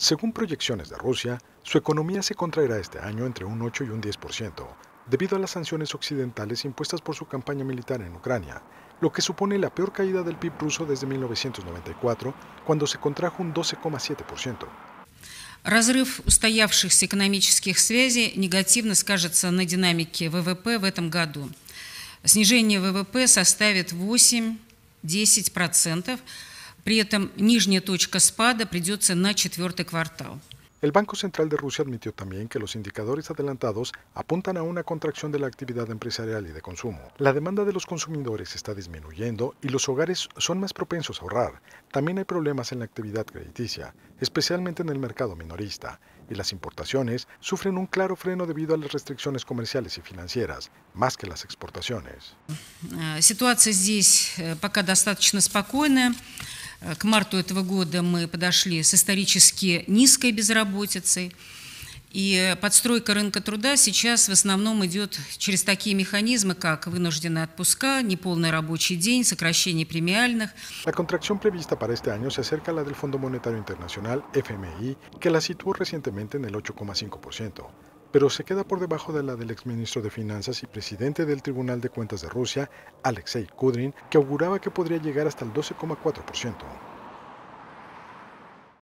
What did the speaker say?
Según proyecciones de Rusia, su economía se contraerá este año entre un 8 y un 10%, debido a las sanciones occidentales impuestas por su campaña militar en Ucrania, lo que supone la peor caída del PIB ruso desde 1994, cuando se contrajo un 12,7%. Разрыв устоявшихся экономических связей негативно скажется на динамике ВВП в этом году. Снижение ВВП составит 8-10%, el Banco Central de Rusia admitió también que los indicadores adelantados apuntan a una contracción de la actividad empresarial y de consumo. La demanda de los consumidores está disminuyendo y los hogares son más propensos a ahorrar. También hay problemas en la actividad crediticia, especialmente en el mercado minorista, y las importaciones sufren un claro freno debido a las restricciones comerciales y financieras, más que las exportaciones. Э, ситуация здесь э, пока достаточно спокойная. Э, к марту этого года мы подошли с исторически низкой безработицей. И э, подстройка рынка труда сейчас в основном идет через такие механизмы, как вынужденные отпуска, неполный рабочий день, сокращение премиальных. La contracción prevista para este año se acerca a la del Fondo Monetario Internacional, FMI, que la situó recientemente en el 8,5%. pero se queda por debajo de la del exministro de Finanzas y presidente del Tribunal de Cuentas de Rusia, Alexei Kudrin, que auguraba que podría llegar hasta el 12,4%.